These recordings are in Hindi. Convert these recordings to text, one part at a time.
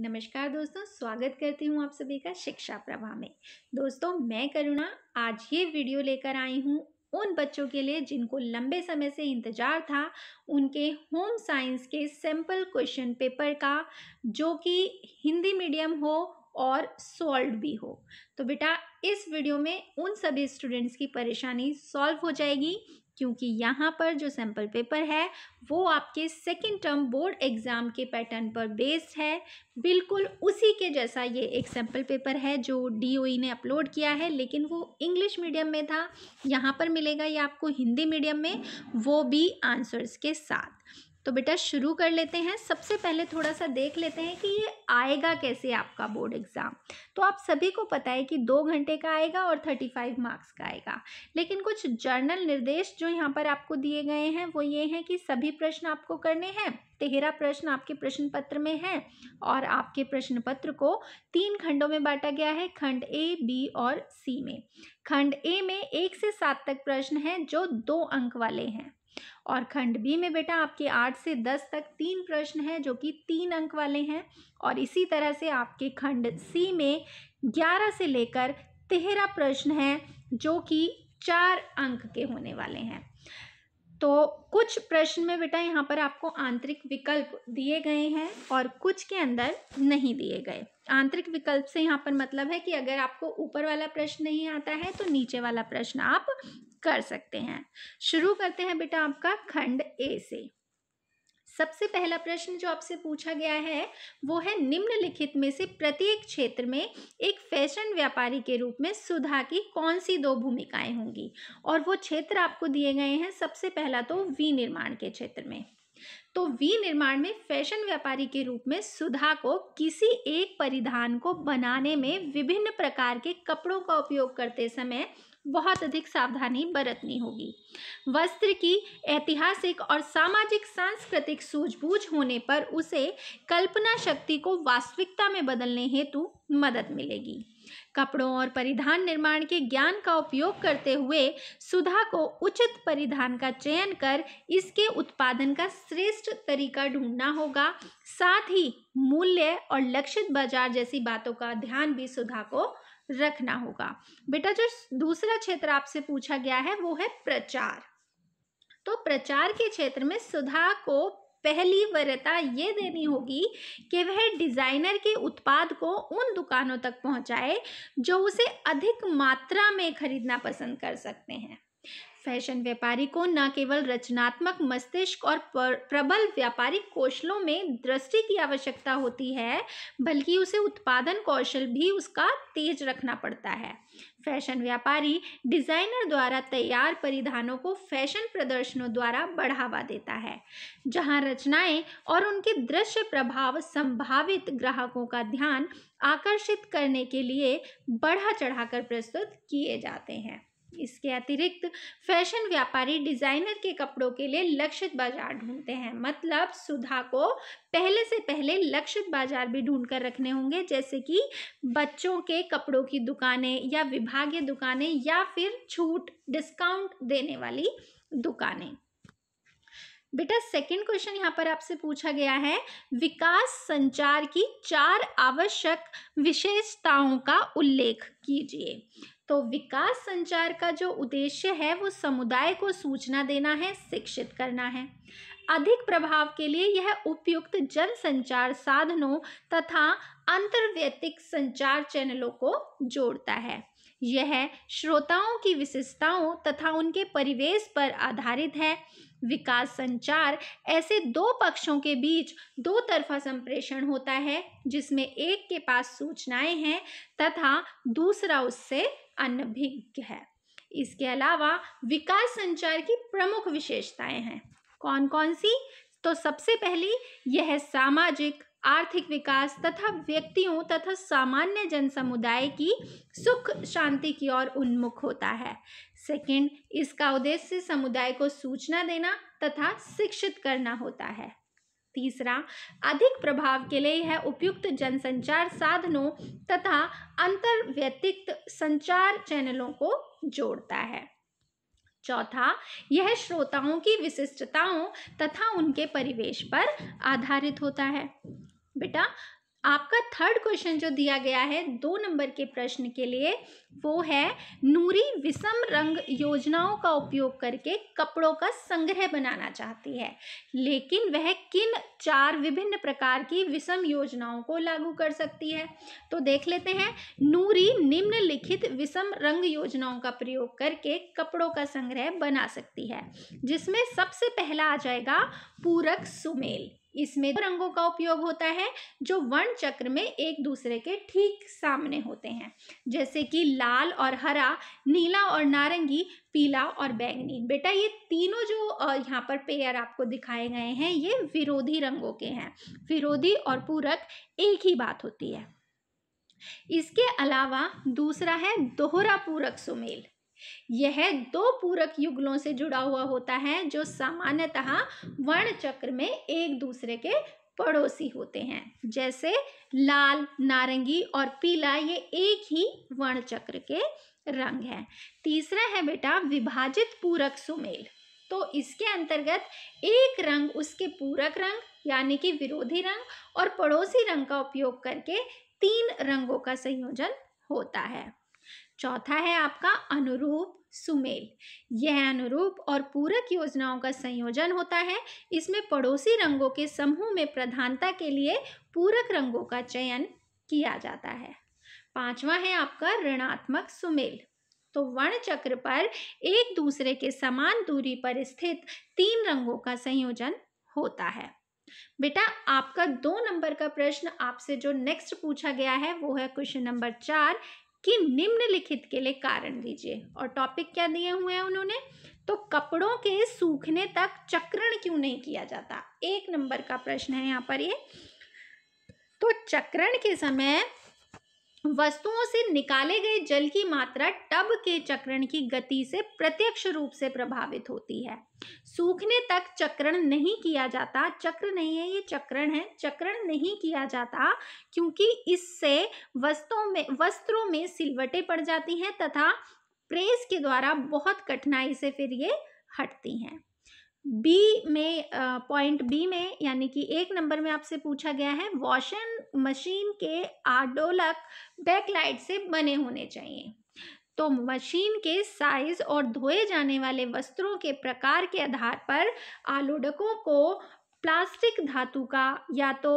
नमस्कार दोस्तों स्वागत करती हूँ आप सभी का शिक्षा प्रभा में दोस्तों मैं करुणा आज ये वीडियो लेकर आई हूँ उन बच्चों के लिए जिनको लंबे समय से इंतज़ार था उनके होम साइंस के सैम्पल क्वेश्चन पेपर का जो कि हिंदी मीडियम हो और सॉल्व भी हो तो बेटा इस वीडियो में उन सभी स्टूडेंट्स की परेशानी सॉल्व हो जाएगी क्योंकि यहाँ पर जो सैम्पल पेपर है वो आपके सेकेंड टर्म बोर्ड एग्ज़ाम के पैटर्न पर बेस्ड है बिल्कुल उसी के जैसा ये एक सैम्पल पेपर है जो डी e ने अपलोड किया है लेकिन वो इंग्लिश मीडियम में था यहाँ पर मिलेगा ये आपको हिंदी मीडियम में वो भी आंसर्स के साथ तो बेटा शुरू कर लेते हैं सबसे पहले थोड़ा सा देख लेते हैं कि ये आएगा कैसे आपका बोर्ड एग्ज़ाम तो आप सभी को पता है कि दो घंटे का आएगा और थर्टी फाइव मार्क्स का आएगा लेकिन कुछ जर्नल निर्देश जो यहाँ पर आपको दिए गए हैं वो ये हैं कि सभी प्रश्न आपको करने हैं तेरह प्रश्न आपके प्रश्न पत्र में है और आपके प्रश्न पत्र को तीन खंडों में बांटा गया है खंड ए बी और सी में खंड ए में एक से सात तक प्रश्न हैं जो दो अंक वाले हैं और खंड बी में बेटा आपके आठ से दस तक तीन प्रश्न हैं जो कि तीन अंक वाले हैं और इसी तरह से आपके खंड सी में ग्यारह से लेकर तेरह प्रश्न हैं जो कि चार अंक के होने वाले हैं तो कुछ प्रश्न में बेटा यहाँ पर आपको आंतरिक विकल्प दिए गए हैं और कुछ के अंदर नहीं दिए गए आंतरिक विकल्प से यहाँ पर मतलब है कि अगर आपको ऊपर वाला प्रश्न नहीं आता है तो नीचे वाला प्रश्न आप कर सकते हैं शुरू करते हैं बेटा आपका खंड ए से सबसे पहला प्रश्न जो आपसे पूछा गया है वो है निम्नलिखित में से प्रत्येक क्षेत्र में एक फैशन व्यापारी के रूप में सुधा की कौन सी दो भूमिकाएं होंगी और वो क्षेत्र आपको दिए गए हैं सबसे पहला तो विनिर्माण के क्षेत्र में तो विनिर्माण में फैशन व्यापारी के रूप में सुधा को किसी एक परिधान को बनाने में विभिन्न प्रकार के कपड़ों का उपयोग करते समय बहुत अधिक सावधानी बरतनी होगी वस्त्र की ऐतिहासिक और सामाजिक सांस्कृतिक सूझबूझ होने पर उसे कल्पना शक्ति को वास्तविकता में बदलने हेतु मदद मिलेगी कपड़ों और परिधान निर्माण के ज्ञान का उपयोग करते हुए सुधा को उचित परिधान का चयन कर इसके उत्पादन का श्रेष्ठ तरीका ढूंढना होगा साथ ही मूल्य और लक्षित बाजार जैसी बातों का ध्यान भी सुधा को रखना होगा बेटा जो दूसरा क्षेत्र आपसे पूछा गया है वो है प्रचार तो प्रचार के क्षेत्र में सुधा को पहली वरता ये देनी होगी कि वह डिज़ाइनर के उत्पाद को उन दुकानों तक पहुंचाए जो उसे अधिक मात्रा में खरीदना पसंद कर सकते हैं फैशन व्यापारी को न केवल रचनात्मक मस्तिष्क और प्रबल व्यापारिक कौशलों में दृष्टि की आवश्यकता होती है बल्कि उसे उत्पादन कौशल भी उसका तेज रखना पड़ता है फैशन व्यापारी डिजाइनर द्वारा तैयार परिधानों को फैशन प्रदर्शनों द्वारा बढ़ावा देता है जहां रचनाएं और उनके दृश्य प्रभाव संभावित ग्राहकों का ध्यान आकर्षित करने के लिए बढ़ा चढ़ाकर प्रस्तुत किए जाते हैं इसके अतिरिक्त फैशन व्यापारी डिजाइनर के कपड़ों के लिए लक्षित बाजार ढूंढते हैं मतलब सुधा को पहले से पहले लक्षित बाजार भी ढूंढ कर रखने होंगे जैसे कि बच्चों के कपड़ों की दुकानें या विभागीय दुकानें या फिर छूट डिस्काउंट देने वाली दुकानें बेटा सेकंड क्वेश्चन यहाँ पर आपसे पूछा गया है विकास संचार की चार आवश्यक विशेषताओं का उल्लेख कीजिए तो विकास संचार का जो उद्देश्य है वो समुदाय को सूचना देना है शिक्षित करना है अधिक प्रभाव के लिए यह उपयुक्त जन संचार साधनों तथा अंतर्व्यतिक संचार चैनलों को जोड़ता है यह श्रोताओं की विशेषताओं तथा उनके परिवेश पर आधारित है विकास संचार ऐसे दो पक्षों के बीच दो तरफा संप्रेषण होता है जिसमें एक के पास सूचनाएं हैं तथा दूसरा उससे अनभिज्ञ है इसके अलावा विकास संचार की प्रमुख विशेषताएं हैं कौन कौन सी तो सबसे पहली यह सामाजिक आर्थिक विकास तथा व्यक्तियों तथा सामान्य जन समुदाय की सुख शांति की ओर उन्मुख होता है सेकंड इसका उद्देश्य समुदाय को सूचना देना तथा शिक्षित करना होता है तीसरा अधिक प्रभाव के लिए है उपयुक्त जनसंचार साधनों तथा अंतर व्यतिरिक्त संचार चैनलों को जोड़ता है चौथा यह श्रोताओं की विशिष्टताओं तथा उनके परिवेश पर आधारित होता है बेटा आपका थर्ड क्वेश्चन जो दिया गया है दो नंबर के प्रश्न के लिए वो है नूरी विषम रंग योजनाओं का उपयोग करके कपड़ों का संग्रह बनाना चाहती है लेकिन वह किन चार विभिन्न प्रकार की विषम योजनाओं को लागू कर सकती है तो देख लेते हैं नूरी निम्नलिखित विषम रंग योजनाओं का प्रयोग करके कपड़ों का संग्रह बना सकती है जिसमें सबसे पहला आ जाएगा पूरक सुमेल इसमें दो रंगों का उपयोग होता है जो वर्ण चक्र में एक दूसरे के ठीक सामने होते हैं जैसे कि लाल और हरा नीला और नारंगी पीला और बैंगनी बेटा ये तीनों जो यहाँ पर पेयर आपको दिखाए गए हैं ये विरोधी रंगों के हैं विरोधी और पूरक एक ही बात होती है इसके अलावा दूसरा है दोहरा पूरक सुमेल यह दो पूरक युगलों से जुड़ा हुआ होता है जो सामान्यतः चक्र में एक दूसरे के पड़ोसी होते हैं जैसे लाल नारंगी और पीला ये एक ही चक्र के रंग है तीसरा है बेटा विभाजित पूरक सुमेल तो इसके अंतर्गत एक रंग उसके पूरक रंग यानी कि विरोधी रंग और पड़ोसी रंग का उपयोग करके तीन रंगों का संयोजन होता है चौथा है आपका अनुरूप सुमेल यह अनुरूप और पूरक योजनाओं का संयोजन होता है इसमें पड़ोसी रंगों के समूह में प्रधानता के लिए पूरक रंगों का चयन किया जाता है पांचवा है आपका ऋणात्मक सुमेल तो वर्ण चक्र पर एक दूसरे के समान दूरी पर स्थित तीन रंगों का संयोजन होता है बेटा आपका दो नंबर का प्रश्न आपसे जो नेक्स्ट पूछा गया है वो है क्वेश्चन नंबर चार कि निम्नलिखित के लिए कारण दीजिए और टॉपिक क्या दिए हुए हैं उन्होंने तो कपड़ों के सूखने तक चक्रण क्यों नहीं किया जाता एक नंबर का प्रश्न है यहाँ पर ये तो चक्रण के समय वस्तुओं से निकाले गए जल की मात्रा टब के चक्रण की गति से प्रत्यक्ष रूप से प्रभावित होती है सूखने तक चक्रण नहीं किया जाता चक्र नहीं है ये चक्रण है चक्रण नहीं किया जाता क्योंकि इससे वस्तुओं में वस्त्रों में सिलवटें पड़ जाती हैं तथा प्रेस के द्वारा बहुत कठिनाई से फिर ये हटती हैं बी में पॉइंट बी में यानी कि एक नंबर में आपसे पूछा गया है वॉशिंग मशीन के आडोलक बैकलाइट से बने होने चाहिए तो मशीन के साइज और धोए जाने वाले वस्त्रों के प्रकार के आधार पर आलोडकों को प्लास्टिक धातु का या तो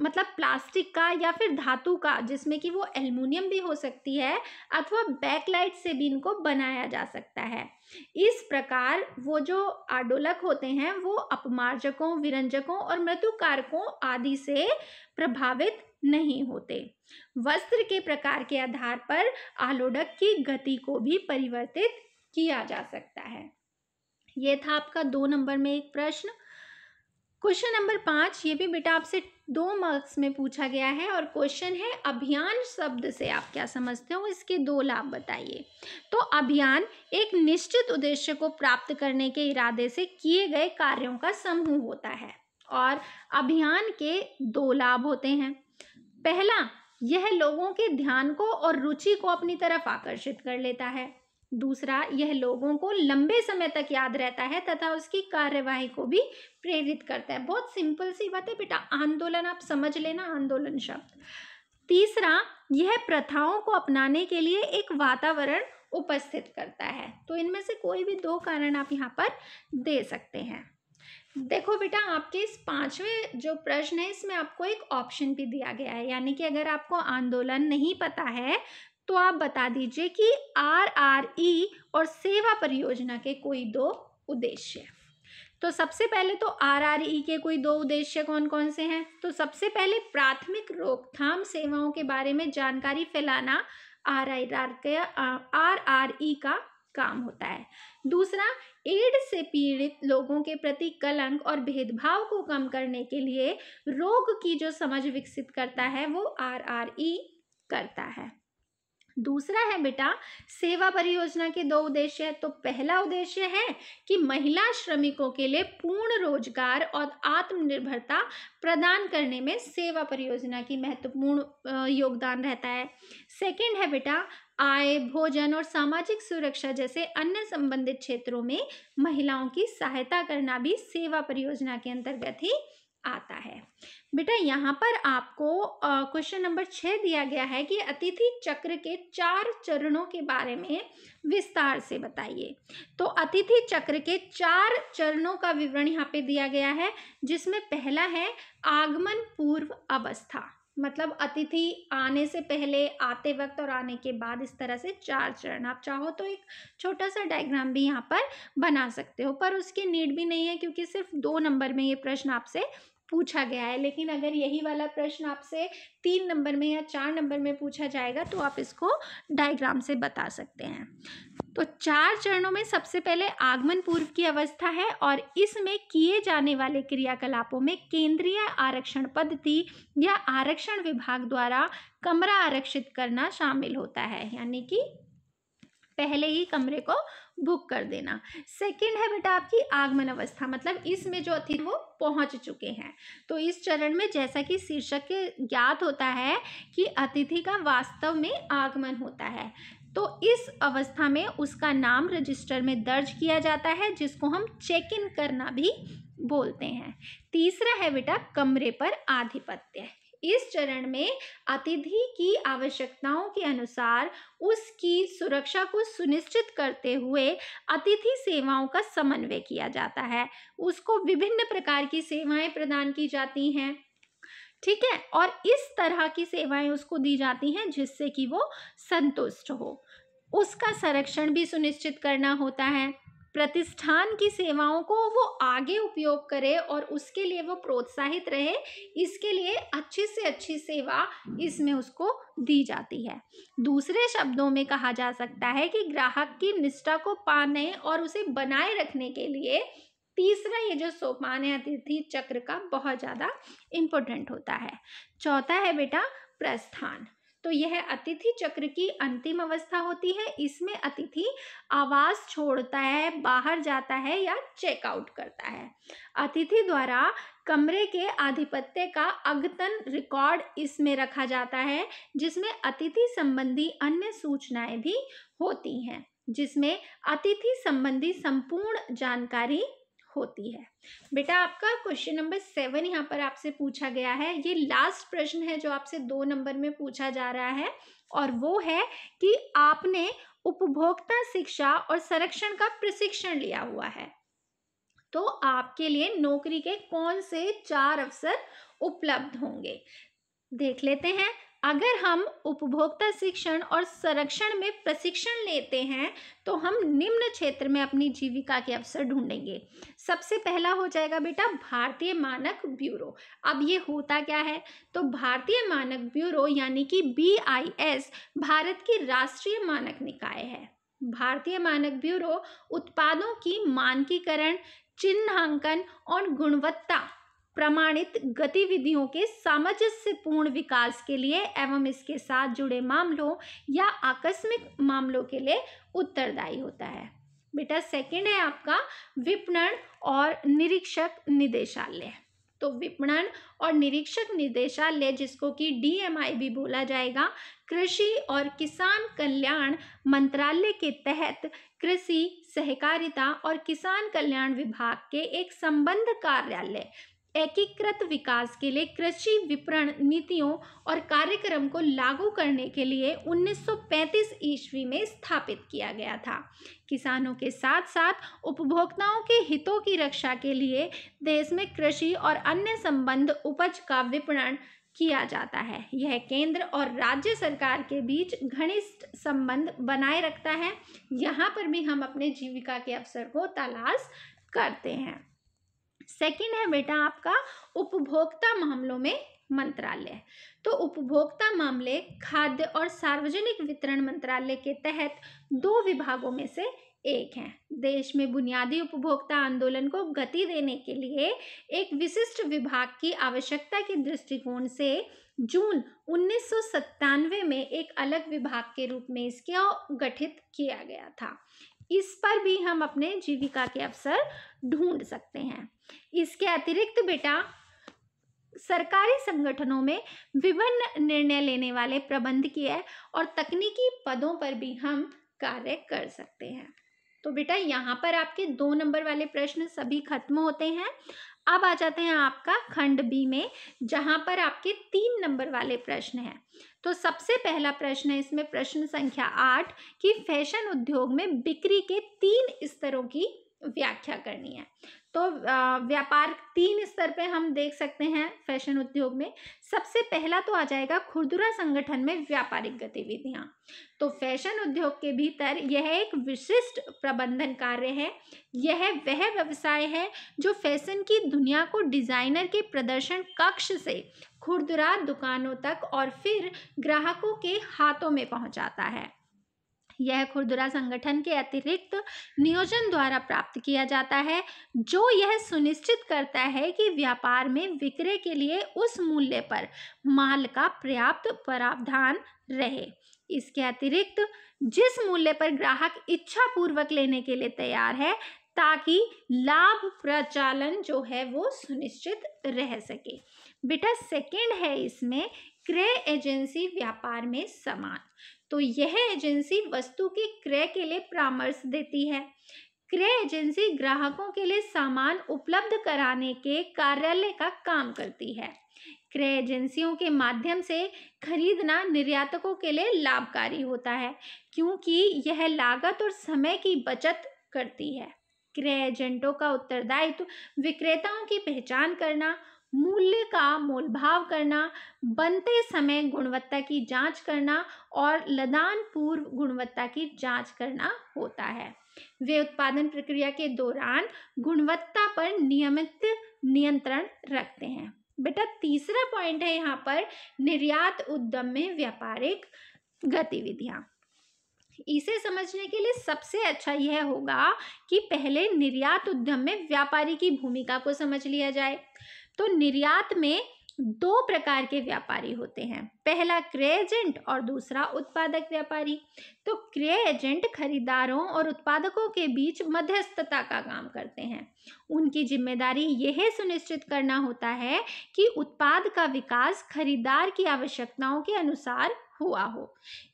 मतलब प्लास्टिक का या फिर धातु का जिसमें कि वो एल्युमिनियम भी हो सकती है अथवा बैकलाइट से भी इनको बनाया जा सकता है इस प्रकार वो जो आडोलक होते हैं वो अपमार्जकों विरंजकों और मृत्यु कारकों आदि से प्रभावित नहीं होते वस्त्र के प्रकार के आधार पर आलोडक की गति को भी परिवर्तित किया जा सकता है यह था आपका दो नंबर में एक प्रश्न क्वेश्चन नंबर पाँच ये भी बेटा आपसे दो मार्क्स में पूछा गया है और क्वेश्चन है अभियान शब्द से आप क्या समझते हो इसके दो लाभ बताइए तो अभियान एक निश्चित उद्देश्य को प्राप्त करने के इरादे से किए गए कार्यों का समूह होता है और अभियान के दो लाभ होते हैं पहला यह लोगों के ध्यान को और रुचि को अपनी तरफ आकर्षित कर लेता है दूसरा यह लोगों को लंबे समय तक याद रहता है तथा उसकी कार्यवाही को भी प्रेरित करता है बहुत सिंपल सी बात है बेटा आंदोलन आप समझ लेना आंदोलन शब्द तीसरा यह प्रथाओं को अपनाने के लिए एक वातावरण उपस्थित करता है तो इनमें से कोई भी दो कारण आप यहाँ पर दे सकते हैं देखो बेटा आपके इस पांचवें जो प्रश्न है इसमें आपको एक ऑप्शन भी दिया गया है यानी कि अगर आपको आंदोलन नहीं पता है तो आप बता दीजिए कि आर आर ई और सेवा परियोजना के कोई दो उद्देश्य तो सबसे पहले तो आर आर ई के कोई दो उद्देश्य कौन कौन से हैं तो सबसे पहले प्राथमिक रोकथाम सेवाओं के बारे में जानकारी फैलाना आर आई आर के आर आर ई का काम होता है दूसरा एड से पीड़ित लोगों के प्रति कलंक और भेदभाव को कम करने के लिए रोग की जो समझ विकसित करता है वो आर आर ई करता है दूसरा है बेटा सेवा परियोजना के दो उद्देश्य है तो पहला उद्देश्य है कि महिला श्रमिकों के लिए पूर्ण रोजगार और आत्मनिर्भरता प्रदान करने में सेवा परियोजना की महत्वपूर्ण योगदान रहता है सेकंड है बेटा आय भोजन और सामाजिक सुरक्षा जैसे अन्य संबंधित क्षेत्रों में महिलाओं की सहायता करना भी सेवा परियोजना के अंतर्गत ही आता है बेटा यहाँ पर आपको क्वेश्चन नंबर छः दिया गया है कि अतिथि चक्र के चार चरणों के बारे में विस्तार से बताइए तो अतिथि चक्र के चार चरणों का विवरण यहाँ पे दिया गया है जिसमें पहला है आगमन पूर्व अवस्था मतलब अतिथि आने से पहले आते वक्त और आने के बाद इस तरह से चार चरण आप चाहो तो एक छोटा सा डायग्राम भी यहाँ पर बना सकते हो पर उसकी नीड भी नहीं है क्योंकि सिर्फ दो नंबर में ये प्रश्न आपसे पूछा गया है लेकिन अगर यही वाला प्रश्न आपसे तीन नंबर में या चार नंबर में पूछा जाएगा तो आप इसको डायग्राम से बता सकते हैं तो चार चरणों में सबसे पहले आगमन पूर्व की अवस्था है और इसमें किए जाने वाले क्रियाकलापों में केंद्रीय आरक्षण पद्धति या आरक्षण विभाग द्वारा कमरा आरक्षित करना शामिल होता है यानी कि पहले ही कमरे को बुक कर देना सेकंड है बेटा आपकी आगमन अवस्था मतलब इसमें जो अतिथि वो पहुंच चुके हैं तो इस चरण में जैसा कि शीर्षक के ज्ञात होता है कि अतिथि का वास्तव में आगमन होता है तो इस अवस्था में उसका नाम रजिस्टर में दर्ज किया जाता है जिसको हम चेक इन करना भी बोलते हैं तीसरा है बेटा कमरे पर आधिपत्य इस चरण में अतिथि की आवश्यकताओं के अनुसार उसकी सुरक्षा को सुनिश्चित करते हुए अतिथि सेवाओं का समन्वय किया जाता है उसको विभिन्न प्रकार की सेवाएं प्रदान की जाती हैं ठीक है और इस तरह की सेवाएं उसको दी जाती हैं जिससे कि वो संतुष्ट हो उसका संरक्षण भी सुनिश्चित करना होता है प्रतिष्ठान की सेवाओं को वो आगे उपयोग करे और उसके लिए वो प्रोत्साहित रहे इसके लिए अच्छी से अच्छी सेवा इसमें उसको दी जाती है दूसरे शब्दों में कहा जा सकता है कि ग्राहक की निष्ठा को पाने और उसे बनाए रखने के लिए तीसरा ये जो सोपान है अतिथि चक्र का बहुत ज़्यादा इम्पोर्टेंट होता है चौथा है बेटा प्रस्थान तो यह अतिथि चक्र की अंतिम अवस्था होती है इसमें अतिथि आवास छोड़ता है बाहर जाता है या चेकआउट करता है अतिथि द्वारा कमरे के आधिपत्य का अगतन रिकॉर्ड इसमें रखा जाता है जिसमें अतिथि संबंधी अन्य सूचनाएं भी होती हैं जिसमें अतिथि संबंधी संपूर्ण जानकारी होती है बेटा आपका क्वेश्चन नंबर सेवन यहाँ पर आपसे पूछा गया है ये लास्ट प्रश्न है जो आपसे दो नंबर में पूछा जा रहा है और वो है कि आपने उपभोक्ता शिक्षा और संरक्षण का प्रशिक्षण लिया हुआ है तो आपके लिए नौकरी के कौन से चार अवसर उपलब्ध होंगे देख लेते हैं अगर हम उपभोक्ता शिक्षण और संरक्षण में प्रशिक्षण लेते हैं तो हम निम्न क्षेत्र में अपनी जीविका के अवसर ढूंढेंगे सबसे पहला हो जाएगा बेटा भारतीय मानक ब्यूरो अब ये होता क्या है तो भारतीय मानक ब्यूरो यानी कि बी भारत की राष्ट्रीय मानक निकाय है भारतीय मानक ब्यूरो उत्पादों की मानकीकरण चिन्हांकन और गुणवत्ता प्रमाणित गतिविधियों के सामंजस्यपूर्ण विकास के लिए एवं इसके साथ जुड़े मामलों या आकस्मिक मामलों के लिए उत्तरदायी होता है बेटा सेकंड है आपका विपणन और निरीक्षक निदेशालय तो विपणन और निरीक्षक निदेशालय जिसको कि डीएमआई भी बोला जाएगा कृषि और किसान कल्याण मंत्रालय के तहत कृषि सहकारिता और किसान कल्याण विभाग के एक संबंध कार्यालय एकीकृत विकास के लिए कृषि विपणन नीतियों और कार्यक्रम को लागू करने के लिए 1935 ईस्वी में स्थापित किया गया था किसानों के साथ साथ उपभोक्ताओं के हितों की रक्षा के लिए देश में कृषि और अन्य संबंध उपज का विपणन किया जाता है यह केंद्र और राज्य सरकार के बीच घनिष्ठ संबंध बनाए रखता है यहाँ पर भी हम अपने जीविका के अवसर को तलाश करते हैं सेकंड है बेटा आपका उपभोक्ता मामलों में मंत्रालय तो उपभोक्ता मामले खाद्य और सार्वजनिक वितरण मंत्रालय के तहत दो विभागों में से एक है देश में बुनियादी उपभोक्ता आंदोलन को गति देने के लिए एक विशिष्ट विभाग की आवश्यकता के दृष्टिकोण से जून उन्नीस में एक अलग विभाग के रूप में इसका गठित किया गया था इस पर भी हम अपने जीविका के अवसर ढूंढ सकते हैं इसके अतिरिक्त बेटा सरकारी संगठनों में विभिन्न निर्णय लेने वाले प्रबंधकीय और तकनीकी पदों पर भी हम कार्य कर सकते हैं तो बेटा यहाँ पर आपके दो नंबर वाले प्रश्न सभी खत्म होते हैं अब आ जाते हैं आपका खंड बी में जहाँ पर आपके तीन नंबर वाले प्रश्न हैं तो सबसे पहला प्रश्न है इसमें प्रश्न संख्या आठ कि फैशन उद्योग में बिक्री के तीन स्तरों की व्याख्या करनी है तो व्यापार तीन स्तर पे हम देख सकते हैं फैशन उद्योग में सबसे पहला तो आ जाएगा खुरदुरा संगठन में व्यापारिक गतिविधियां तो फैशन उद्योग के भीतर यह एक विशिष्ट प्रबंधन कार्य है यह वह व्यवसाय है जो फैशन की दुनिया को डिजाइनर के प्रदर्शन कक्ष से खुरदुरा दुकानों तक और फिर ग्राहकों के हाथों में पहुंचाता है यह खुरदुरा संगठन के अतिरिक्त नियोजन द्वारा प्राप्त किया जाता है जो यह सुनिश्चित करता है कि व्यापार में विक्रय के लिए उस मूल्य पर माल का पर्याप्त प्रावधान रहे इसके अतिरिक्त जिस मूल्य पर ग्राहक इच्छा पूर्वक लेने के लिए तैयार है ताकि लाभ प्रचालन जो है वो सुनिश्चित रह सके बेटा सेकंड है इसमें क्रय एजेंसी व्यापार में समान तो यह एजेंसी वस्तु के क्रय के लिए परामर्श देती है क्रय एजेंसी ग्राहकों के लिए सामान उपलब्ध कराने के कार्यालय का काम करती है क्रय एजेंसियों के माध्यम से खरीदना निर्यातकों के लिए लाभकारी होता है क्योंकि यह लागत और समय की बचत करती है क्रय एजेंटों का उत्तरदायित्व विक्रेताओं की पहचान करना मूल्य का मोलभाव करना बनते समय गुणवत्ता की जांच करना और लदान पूर्व गुणवत्ता की जांच करना होता है वे उत्पादन प्रक्रिया के दौरान गुणवत्ता पर नियमित नियंत्रण रखते हैं बेटा तीसरा पॉइंट है यहाँ पर निर्यात उद्यम में व्यापारिक गतिविधियां इसे समझने के लिए सबसे अच्छा यह होगा कि पहले निर्यात उद्यम में व्यापारी की भूमिका को समझ लिया जाए तो निर्यात में दो प्रकार के व्यापारी होते हैं पहला क्रय एजेंट और दूसरा उत्पादक व्यापारी तो क्रय एजेंट खरीदारों और उत्पादकों के बीच मध्यस्थता का काम करते हैं उनकी जिम्मेदारी यह सुनिश्चित करना होता है कि उत्पाद का विकास खरीदार की आवश्यकताओं के अनुसार हुआ हो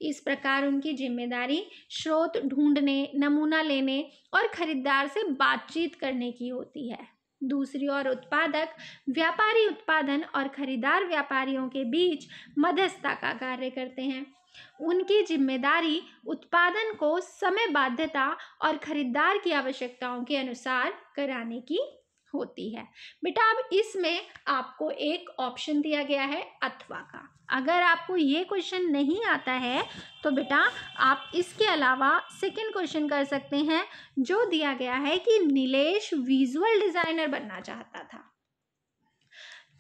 इस प्रकार उनकी जिम्मेदारी स्रोत ढूंढने नमूना लेने और खरीदार से बातचीत करने की होती है दूसरी ओर उत्पादक व्यापारी उत्पादन और खरीदार व्यापारियों के बीच मध्यस्थता का कार्य करते हैं उनकी जिम्मेदारी उत्पादन को समय बाध्यता और खरीदार की आवश्यकताओं के अनुसार कराने की होती है बेटा अब इसमें आपको एक ऑप्शन दिया गया है अथवा का अगर आपको ये क्वेश्चन नहीं आता है तो बेटा आप इसके अलावा सेकंड क्वेश्चन कर सकते हैं जो दिया गया है कि नीलेश विजुअल डिज़ाइनर बनना चाहता था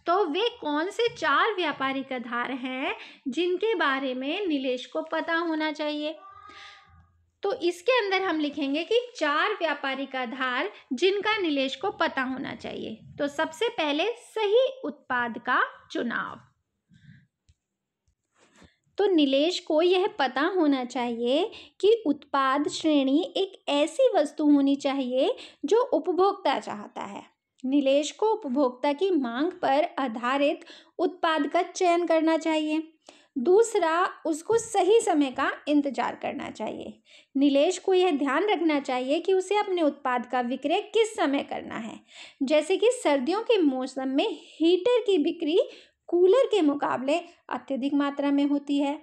तो वे कौन से चार व्यापारिक आधार हैं जिनके बारे में नीलेश को पता होना चाहिए तो इसके अंदर हम लिखेंगे कि चार व्यापारिक आधार जिनका नीलेश को पता होना चाहिए तो सबसे पहले सही उत्पाद का चुनाव तो निलेश को यह पता होना चाहिए कि उत्पाद श्रेणी एक ऐसी वस्तु होनी चाहिए जो उपभोक्ता चाहता है निलेश को उपभोक्ता की मांग पर आधारित उत्पाद का चयन करना चाहिए दूसरा उसको सही समय का इंतजार करना चाहिए नीलेश को यह ध्यान रखना चाहिए कि उसे अपने उत्पाद का विक्रय किस समय करना है जैसे कि सर्दियों के मौसम में हीटर की बिक्री कूलर के मुकाबले अत्यधिक मात्रा में होती है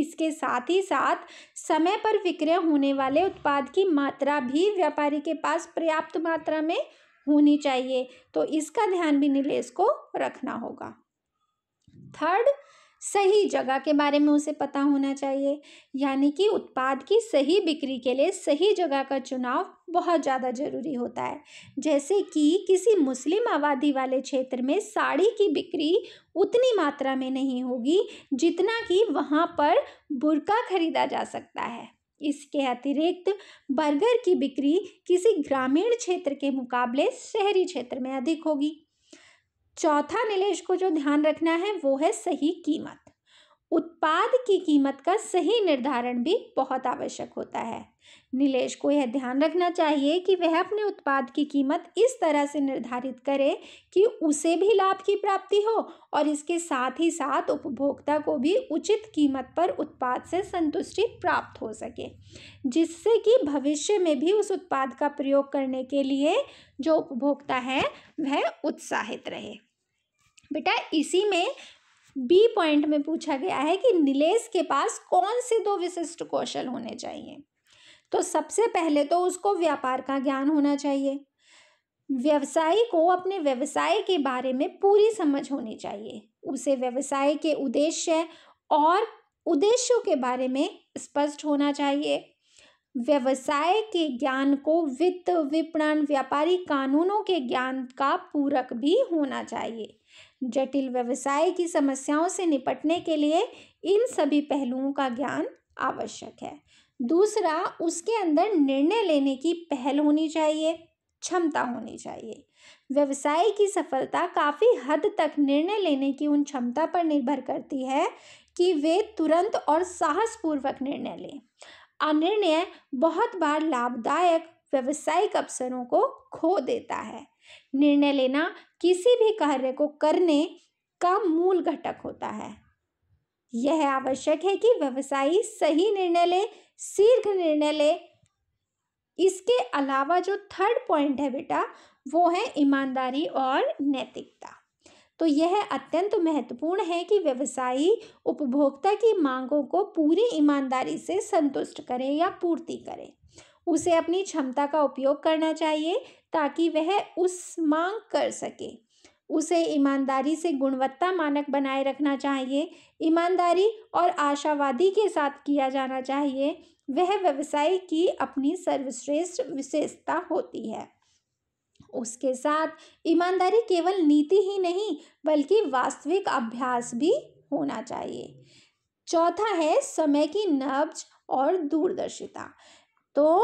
इसके साथ ही साथ समय पर विक्रय होने वाले उत्पाद की मात्रा भी व्यापारी के पास पर्याप्त मात्रा में होनी चाहिए तो इसका ध्यान भी निलेश को रखना होगा थर्ड सही जगह के बारे में उसे पता होना चाहिए यानी कि उत्पाद की सही बिक्री के लिए सही जगह का चुनाव बहुत ज़्यादा ज़रूरी होता है जैसे कि किसी मुस्लिम आबादी वाले क्षेत्र में साड़ी की बिक्री उतनी मात्रा में नहीं होगी जितना कि वहाँ पर बुरका खरीदा जा सकता है इसके अतिरिक्त बर्गर की बिक्री किसी ग्रामीण क्षेत्र के मुकाबले शहरी क्षेत्र में अधिक होगी चौथा निलेश को जो ध्यान रखना है वो है सही कीमत उत्पाद की कीमत का सही निर्धारण भी बहुत आवश्यक होता है निलेश को यह ध्यान रखना चाहिए कि वह अपने उत्पाद की कीमत इस तरह से निर्धारित करे कि उसे भी लाभ की प्राप्ति हो और इसके साथ ही साथ उपभोक्ता को भी उचित कीमत पर उत्पाद से संतुष्टि प्राप्त हो सके जिससे कि भविष्य में भी उस उत्पाद का प्रयोग करने के लिए जो उपभोक्ता है वह उत्साहित रहे बेटा इसी में बी पॉइंट में पूछा गया है कि निलेश के पास कौन से दो विशिष्ट कौशल होने चाहिए तो सबसे पहले तो उसको व्यापार का ज्ञान होना चाहिए व्यवसायी को अपने व्यवसाय के बारे में पूरी समझ होनी चाहिए उसे व्यवसाय के उद्देश्य और उद्देश्यों के बारे में स्पष्ट होना चाहिए व्यवसाय के ज्ञान को वित्त विपणन व्यापारी कानूनों के ज्ञान का पूरक भी होना चाहिए जटिल व्यवसाय की समस्याओं से निपटने के लिए इन सभी पहलुओं का ज्ञान आवश्यक है दूसरा उसके अंदर निर्णय लेने की पहल होनी चाहिए क्षमता होनी चाहिए व्यवसाय की सफलता काफ़ी हद तक निर्णय लेने की उन क्षमता पर निर्भर करती है कि वे तुरंत और साहसपूर्वक निर्णय लें अनिर्णय बहुत बार लाभदायक व्यवसायिक अवसरों को खो देता है निर्णय लेना किसी भी कार्य को करने का मूल घटक होता है यह आवश्यक है कि व्यवसायी सही निर्णय ले शीर्घ निर्णय ले इसके अलावा जो थर्ड पॉइंट है बेटा वो है ईमानदारी और नैतिकता तो यह अत्यंत महत्वपूर्ण है कि व्यवसायी उपभोक्ता की मांगों को पूरी ईमानदारी से संतुष्ट करे या पूर्ति करे उसे अपनी क्षमता का उपयोग करना चाहिए ताकि वह उस मांग कर सके उसे ईमानदारी से गुणवत्ता मानक बनाए रखना चाहिए ईमानदारी और आशावादी के साथ किया जाना चाहिए वह व्यवसाय की अपनी सर्वश्रेष्ठ विशेषता होती है उसके साथ ईमानदारी केवल नीति ही नहीं बल्कि वास्तविक अभ्यास भी होना चाहिए चौथा है समय की नब्ज और दूरदर्शिता तो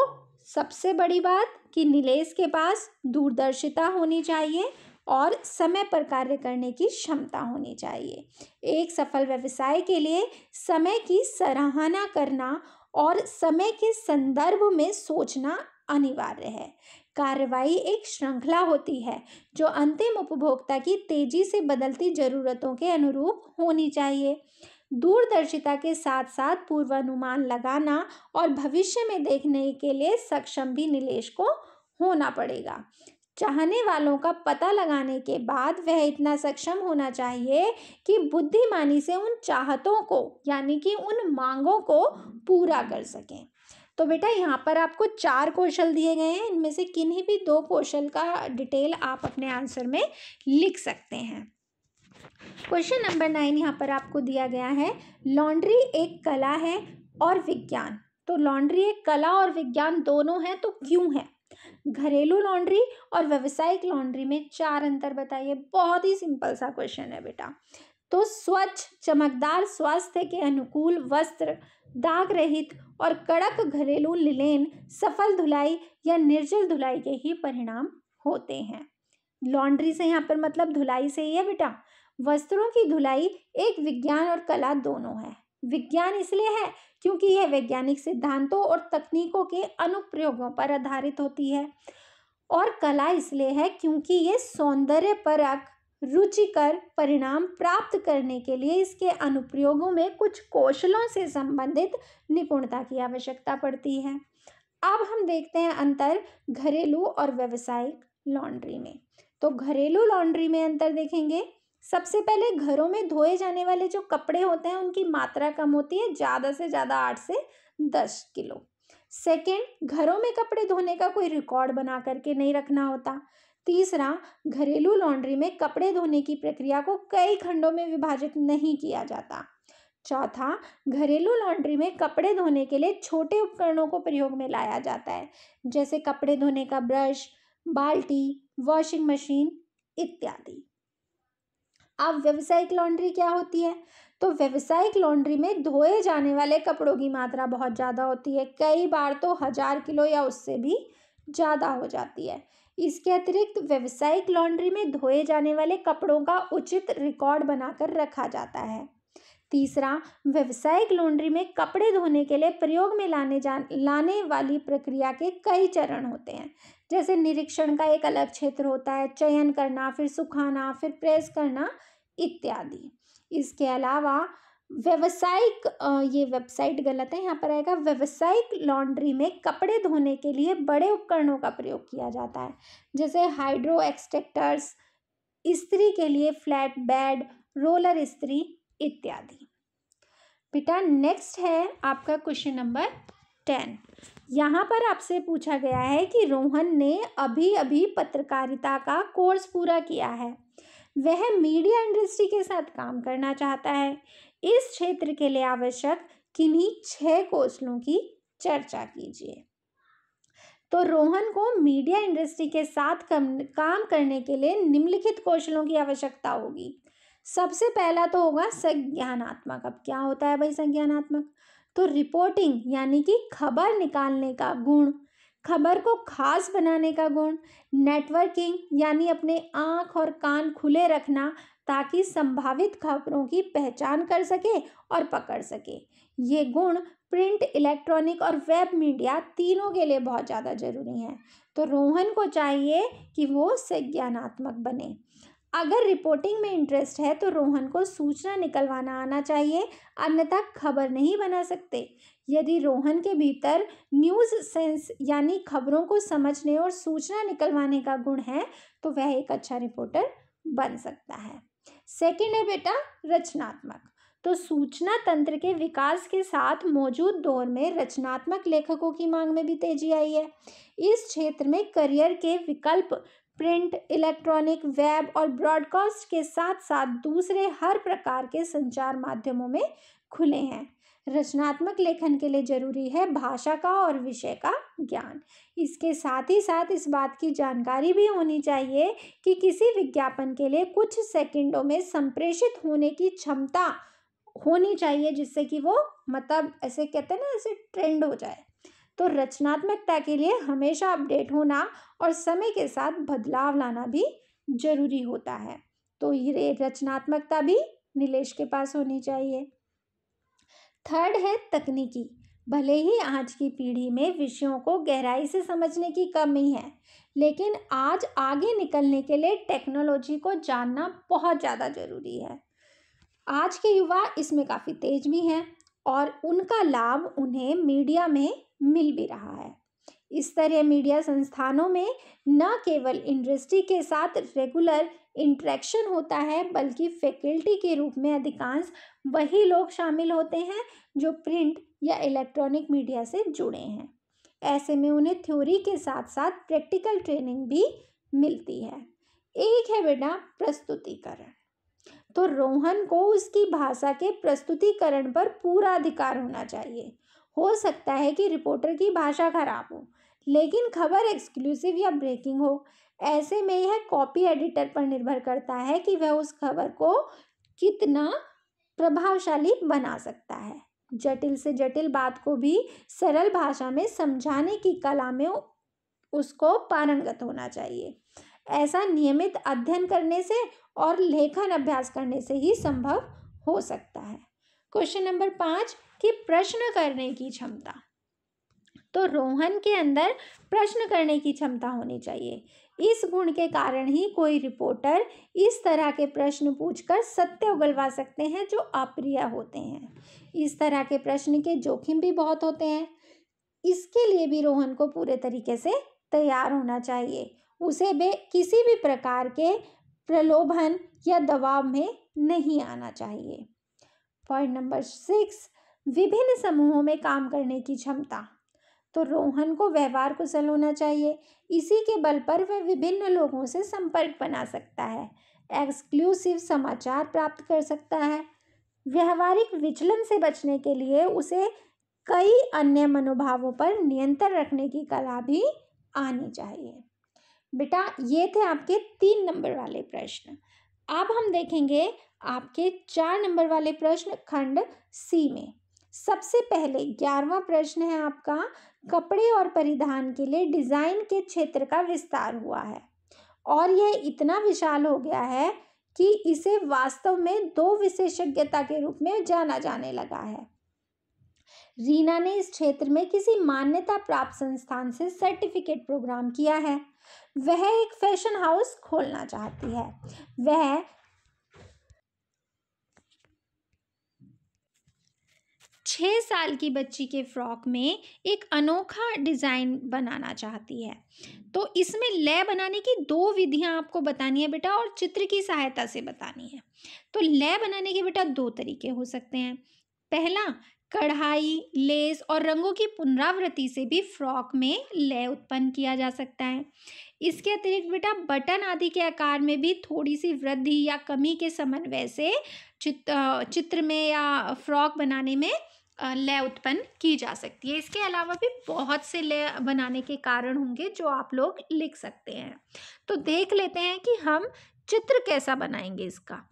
सबसे बड़ी बात कि नीलेश के पास दूरदर्शिता होनी चाहिए और समय पर कार्य करने की क्षमता होनी चाहिए एक सफल व्यवसाय के लिए समय की सराहना करना और समय के संदर्भ में सोचना अनिवार्य है कार्रवाई एक श्रृंखला होती है जो अंतिम उपभोक्ता की तेजी से बदलती जरूरतों के अनुरूप होनी चाहिए दूरदर्शिता के साथ साथ पूर्वानुमान लगाना और भविष्य में देखने के लिए सक्षम भी निलेश को होना पड़ेगा चाहने वालों का पता लगाने के बाद वह इतना सक्षम होना चाहिए कि बुद्धिमानी से उन चाहतों को यानी कि उन मांगों को पूरा कर सकें तो बेटा यहाँ पर आपको चार कौशल दिए गए हैं इनमें से किन्हीं भी दो कौशल का डिटेल आप अपने आंसर में लिख सकते हैं क्वेश्चन नंबर नाइन यहाँ पर आपको दिया गया है लॉन्ड्री एक कला है और विज्ञान तो लॉन्ड्री एक कला और विज्ञान दोनों है तो क्यों है घरेलू लॉन्ड्री और व्यवसायिक लॉन्ड्री में चार अंतर बताइए बहुत ही सिंपल सा क्वेश्चन है बेटा तो स्वच्छ चमकदार स्वास्थ्य के अनुकूल वस्त्र दाग रहित और कड़क घरेलू लिलेन सफल धुलाई या निर्जल धुलाई के ही परिणाम होते हैं लॉन्ड्री से यहाँ पर मतलब धुलाई से ही है बेटा वस्त्रों की धुलाई एक विज्ञान और कला दोनों है विज्ञान इसलिए है क्योंकि यह वैज्ञानिक सिद्धांतों और तकनीकों के अनुप्रयोगों पर आधारित होती है और कला इसलिए है क्योंकि ये सौंदर्य परक रुचिकर परिणाम प्राप्त करने के लिए इसके अनुप्रयोगों में कुछ कौशलों से संबंधित निपुणता की आवश्यकता पड़ती है अब हम देखते हैं अंतर घरेलू और व्यावसायिक लॉन्ड्री में तो घरेलू लॉन्ड्री में अंतर देखेंगे सबसे पहले घरों में धोए जाने वाले जो कपड़े होते हैं उनकी मात्रा कम होती है ज़्यादा से ज़्यादा आठ से दस किलो सेकेंड घरों में कपड़े धोने का कोई रिकॉर्ड बना करके नहीं रखना होता तीसरा घरेलू लॉन्ड्री में कपड़े धोने की प्रक्रिया को कई खंडों में विभाजित नहीं किया जाता चौथा घरेलू लॉन्ड्री में कपड़े धोने के लिए छोटे उपकरणों को प्रयोग में लाया जाता है जैसे कपड़े धोने का ब्रश बाल्टी वॉशिंग मशीन इत्यादि अब व्यवसायिक लॉन्ड्री क्या होती है तो व्यवसायिक लॉन्ड्री में धोए जाने वाले कपड़ों की मात्रा बहुत ज़्यादा होती है कई बार तो हज़ार किलो या उससे भी ज़्यादा हो जाती है इसके अतिरिक्त व्यवसायिक लॉन्ड्री में धोए जाने वाले कपड़ों का उचित रिकॉर्ड बनाकर रखा जाता है तीसरा व्यवसायिक लॉन्ड्री में कपड़े धोने के लिए प्रयोग में लाने जा लाने वाली प्रक्रिया के कई चरण होते हैं जैसे निरीक्षण का एक अलग क्षेत्र होता है चयन करना फिर सुखाना फिर प्रेस करना इत्यादि इसके अलावा व्यवसायिक ये वेबसाइट गलत है यहाँ पर आएगा व्यवसायिक लॉन्ड्री में कपड़े धोने के लिए बड़े उपकरणों का प्रयोग किया जाता है जैसे हाइड्रो एक्सटेक्टर्स इस्त्री के लिए फ्लैट बेड रोलर इस्त्री इत्यादि बेटा नेक्स्ट है आपका क्वेश्चन नंबर टेन यहाँ पर आपसे पूछा गया है कि रोहन ने अभी अभी पत्रकारिता का कोर्स पूरा किया है वह मीडिया इंडस्ट्री के साथ काम करना चाहता है इस क्षेत्र के लिए आवश्यक किन्हीं छह कौशलों की चर्चा कीजिए तो रोहन को मीडिया इंडस्ट्री के साथ काम करने के लिए निम्नलिखित कौशलों की आवश्यकता होगी सबसे पहला तो होगा संज्ञानात्मक अब क्या होता है भाई संज्ञानात्मक तो रिपोर्टिंग यानी कि खबर निकालने का गुण खबर को खास बनाने का गुण नेटवर्किंग यानी अपने आँख और कान खुले रखना ताकि संभावित खबरों की पहचान कर सके और पकड़ सके ये गुण प्रिंट इलेक्ट्रॉनिक और वेब मीडिया तीनों के लिए बहुत ज़्यादा ज़रूरी हैं तो रोहन को चाहिए कि वो संज्ञानात्मक बने अगर रिपोर्टिंग में इंटरेस्ट है तो रोहन को सूचना निकलवाना आना चाहिए अन्यथा खबर नहीं बना सकते यदि रोहन के भीतर न्यूज़ सेंस यानी खबरों को समझने और सूचना निकलवाने का गुण है तो वह एक अच्छा रिपोर्टर बन सकता है सेकंड है बेटा रचनात्मक तो सूचना तंत्र के विकास के साथ मौजूद दौर में रचनात्मक लेखकों की मांग में भी तेजी आई है इस क्षेत्र में करियर के विकल्प प्रिंट इलेक्ट्रॉनिक वेब और ब्रॉडकास्ट के साथ साथ दूसरे हर प्रकार के संचार माध्यमों में खुले हैं रचनात्मक लेखन के लिए जरूरी है भाषा का और विषय का ज्ञान इसके साथ ही साथ इस बात की जानकारी भी होनी चाहिए कि किसी विज्ञापन के लिए कुछ सेकंडों में संप्रेषित होने की क्षमता होनी चाहिए जिससे कि वो मतलब ऐसे कहते हैं ना ऐसे ट्रेंड हो जाए तो रचनात्मकता के लिए हमेशा अपडेट होना और समय के साथ बदलाव लाना भी जरूरी होता है तो ये रचनात्मकता भी निलेश के पास होनी चाहिए थर्ड है तकनीकी भले ही आज की पीढ़ी में विषयों को गहराई से समझने की कमी है लेकिन आज आगे निकलने के लिए टेक्नोलॉजी को जानना बहुत ज़्यादा ज़रूरी है आज के युवा इसमें काफ़ी तेज भी हैं और उनका लाभ उन्हें मीडिया में मिल भी रहा है इस तरह मीडिया संस्थानों में न केवल इंडस्ट्री के साथ रेगुलर इंट्रैक्शन होता है बल्कि फैकल्टी के रूप में अधिकांश वही लोग शामिल होते हैं जो प्रिंट या इलेक्ट्रॉनिक मीडिया से जुड़े हैं ऐसे में उन्हें थ्योरी के साथ साथ प्रैक्टिकल ट्रेनिंग भी मिलती है एक है बेटा प्रस्तुतिकरण तो रोहन को उसकी भाषा के प्रस्तुतिकरण पर पूरा अधिकार होना चाहिए हो सकता है कि रिपोर्टर की भाषा खराब हो लेकिन खबर एक्सक्लूसिव या ब्रेकिंग हो ऐसे में यह कॉपी एडिटर पर निर्भर करता है कि वह उस खबर को कितना प्रभावशाली बना सकता है जटिल से जटिल बात को भी सरल भाषा में समझाने की कला में उसको पारंगत होना चाहिए ऐसा नियमित अध्ययन करने से और लेखन अभ्यास करने से ही संभव हो सकता है क्वेश्चन नंबर पाँच कि प्रश्न करने की क्षमता तो रोहन के अंदर प्रश्न करने की क्षमता होनी चाहिए इस गुण के कारण ही कोई रिपोर्टर इस तरह के प्रश्न पूछकर सत्य उगलवा सकते हैं जो अप्रिय होते हैं इस तरह के प्रश्न के जोखिम भी बहुत होते हैं इसके लिए भी रोहन को पूरे तरीके से तैयार होना चाहिए उसे वे किसी भी प्रकार के प्रलोभन या दबाव में नहीं आना चाहिए पॉइंट नंबर सिक्स विभिन्न समूहों में काम करने की क्षमता तो रोहन को व्यवहार कुशल होना चाहिए इसी के बल पर वह विभिन्न लोगों से संपर्क बना सकता है एक्सक्लूसिव समाचार प्राप्त कर सकता है व्यवहारिक विचलन से बचने के लिए उसे कई अन्य मनोभावों पर नियंत्रण रखने की कला भी आनी चाहिए बेटा ये थे आपके तीन नंबर वाले प्रश्न अब हम देखेंगे आपके चार नंबर वाले प्रश्न खंड सी में सबसे पहले ग्यारहवा प्रश्न है आपका कपड़े और परिधान के लिए डिज़ाइन के क्षेत्र का विस्तार हुआ है और यह इतना विशाल हो गया है कि इसे वास्तव में दो विशेषज्ञता के रूप में जाना जाने लगा है रीना ने इस क्षेत्र में किसी मान्यता प्राप्त संस्थान से सर्टिफिकेट प्रोग्राम किया है वह एक फैशन हाउस खोलना चाहती है वह छः साल की बच्ची के फ्रॉक में एक अनोखा डिज़ाइन बनाना चाहती है तो इसमें लय बनाने की दो विधियां आपको बतानी है बेटा और चित्र की सहायता से बतानी है तो लय बनाने के बेटा दो तरीके हो सकते हैं पहला कढ़ाई लेस और रंगों की पुनरावृत्ति से भी फ्रॉक में लय उत्पन्न किया जा सकता है इसके अतिरिक्त बेटा बटन आदि के आकार में भी थोड़ी सी वृद्धि या कमी के समन्वय से चित चित्र में या फ्रॉक बनाने में लय उत्पन्न की जा सकती है इसके अलावा भी बहुत से लय बनाने के कारण होंगे जो आप लोग लिख सकते हैं तो देख लेते हैं कि हम चित्र कैसा बनाएंगे इसका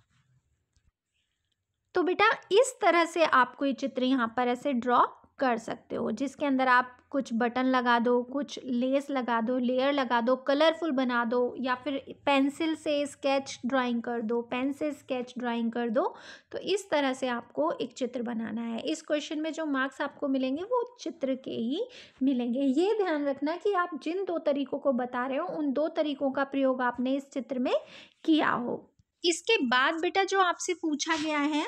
तो बेटा इस तरह से आपको ये चित्र यहाँ पर ऐसे ड्रॉ कर सकते हो जिसके अंदर आप कुछ बटन लगा दो कुछ लेस लगा दो लेयर लगा दो कलरफुल बना दो या फिर पेंसिल से स्केच ड्राइंग कर दो पेन से स्केच ड्राइंग कर दो तो इस तरह से आपको एक चित्र बनाना है इस क्वेश्चन में जो मार्क्स आपको मिलेंगे वो चित्र के ही मिलेंगे ये ध्यान रखना कि आप जिन दो तरीकों को बता रहे हो उन दो तरीकों का प्रयोग आपने इस चित्र में किया हो इसके बाद बेटा जो आपसे पूछा गया है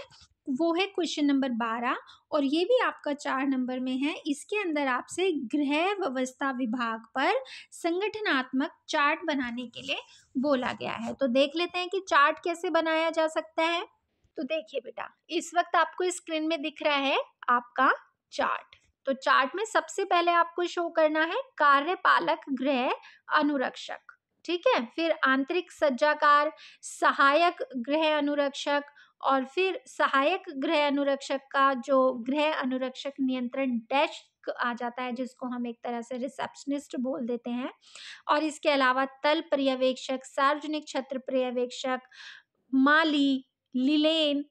वो है क्वेश्चन नंबर बारह और ये भी आपका चार नंबर में है इसके अंदर आपसे गृह व्यवस्था विभाग पर संगठनात्मक चार्ट बनाने के लिए बोला गया है तो देख लेते हैं कि चार्ट कैसे बनाया जा सकता है तो देखिए बेटा इस वक्त आपको स्क्रीन में दिख रहा है आपका चार्ट तो चार्ट में सबसे पहले आपको शो करना है कार्यपालक गृह अनुरक्षक ठीक है फिर आंतरिक सज्जाकार सहायक गृह अनुरक्षक और फिर सहायक गृह अनुरक्षक का जो गृह अनुरक्षक नियंत्रण डेस्क आ जाता है जिसको हम एक तरह से रिसेप्शनिस्ट बोल देते हैं और इसके अलावा तल पर्यवेक्षक सार्वजनिक क्षेत्र पर्यवेक्षक माली लिलेन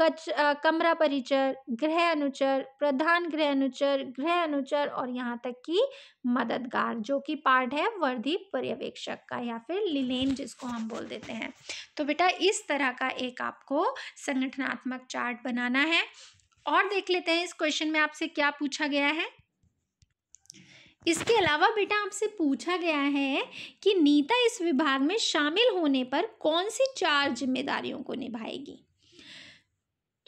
कच कमरा परिचर गृह अनुचर प्रधान गृह अनुचर गृह अनुचर और यहाँ तक कि मददगार जो कि पार्ट है वर्दी पर्यवेक्षक का या फिर लिलेन जिसको हम बोल देते हैं तो बेटा इस तरह का एक आपको संगठनात्मक चार्ट बनाना है और देख लेते हैं इस क्वेश्चन में आपसे क्या पूछा गया है इसके अलावा बेटा आपसे पूछा गया है कि नीता इस विभाग में शामिल होने पर कौन सी चार जिम्मेदारियों को निभाएगी